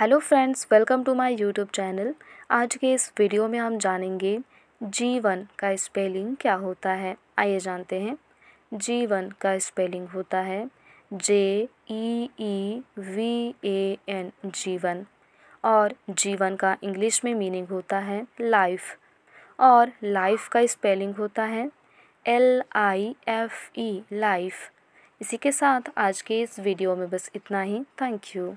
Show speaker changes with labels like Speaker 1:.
Speaker 1: hello friends welcome to my YouTube channel आज के इस वीडियो में हम जानेंगे जीवन का स्पेलिंग क्या होता है आइए जानते हैं जीवन का स्पेलिंग होता है जे ई ई वी ए एन जीवन और जीवन का इंग्लिश में मीनिंग होता है लाइफ और लाइफ का स्पेलिंग होता है L I F E life इसी के साथ आज के इस वीडियो में बस इतना ही थैंक यू